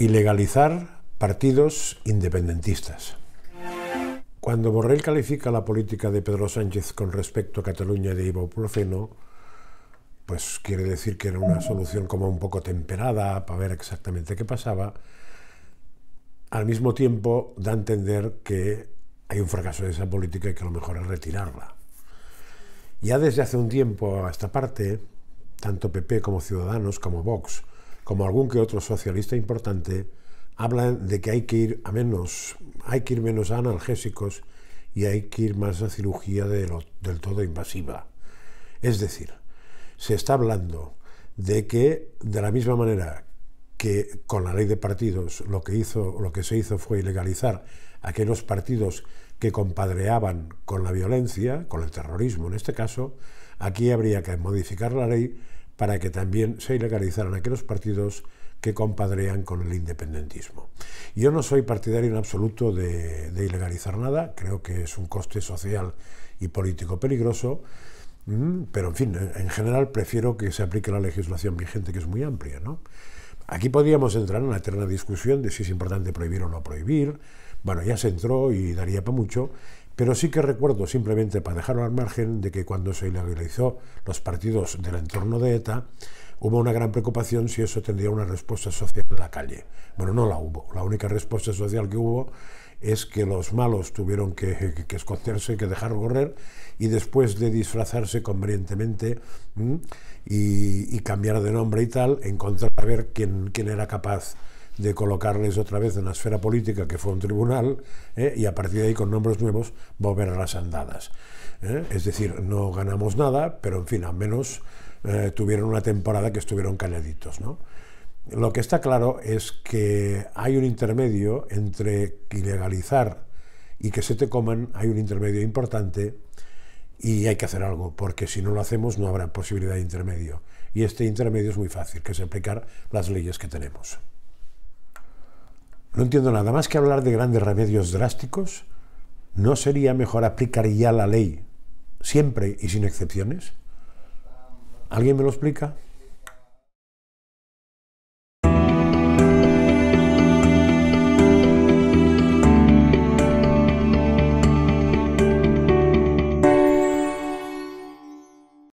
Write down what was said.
y legalizar partidos independentistas. Cuando Borrell califica la política de Pedro Sánchez con respecto a Cataluña de ibuprofeno, pues quiere decir que era una solución como un poco temperada para ver exactamente qué pasaba. Al mismo tiempo da a entender que hay un fracaso de esa política y que lo mejor es retirarla. Ya desde hace un tiempo a esta parte, tanto PP como Ciudadanos como Vox como algún que otro socialista importante, hablan de que hay que ir a menos, hay que ir menos a analgésicos y hay que ir más a cirugía del todo invasiva. Es decir, se está hablando de que de la misma manera que con la ley de partidos lo que hizo lo que se hizo fue ilegalizar aquellos partidos que compadreaban con la violencia, con el terrorismo en este caso, aquí habría que modificar la ley para que también se ilegalizaran aquellos partidos que compadrean con el independentismo. Yo no soy partidario en absoluto de, ilegalizar nada, creo que es un coste social y político peligroso, mm, pero en fin, en general prefiero que se aplique la legislación vigente, que es muy amplia. ¿no? Aquí podríamos entrar en una eterna discusión de si es importante prohibir o no prohibir. Bueno, ya se entró y daría para mucho, pero sí que recuerdo, simplemente para dejarlo al margen, de que cuando se ilegalizó los partidos del entorno de ETA, hubo una gran preocupación si eso tendría una respuesta social en la calle. Bueno, no la hubo. La única respuesta social que hubo es que los malos tuvieron que, escocerse, que esconderse, que dejar correr, y después de disfrazarse convenientemente y, cambiar de nombre y tal, encontrar a ver quién, quién era capaz de colocarles otra vez en la esfera política que fue un tribunal eh, y a partir de ahí con nombres nuevos volver a las andadas. Eh. Es decir, no ganamos nada, pero en fin, al menos eh, tuvieron una temporada que estuvieron calladitos. ¿no? Lo que está claro es que hay un intermedio entre ilegalizar y que se te coman, hay un intermedio importante y hay que hacer algo, porque si no lo hacemos no habrá posibilidad de intermedio. Y este intermedio es muy fácil, que es aplicar las leyes que tenemos. No entiendo nada más que hablar de grandes remedios drásticos. ¿No sería mejor aplicar ya la ley siempre y sin excepciones? ¿Alguien me lo explica?